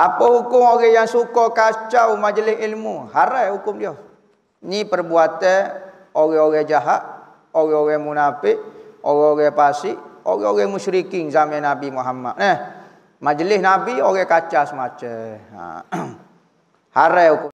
Apa hukum orang yang suka kacau majlis ilmu? Harai hukum dia. Ni perbuatan orang-orang jahat, orang-orang munafik, orang-orang fasik, orang-orang musyrikin zaman Nabi Muhammad. Nah, eh, majlis Nabi orang kacau semacam. Ha. Harai hukum.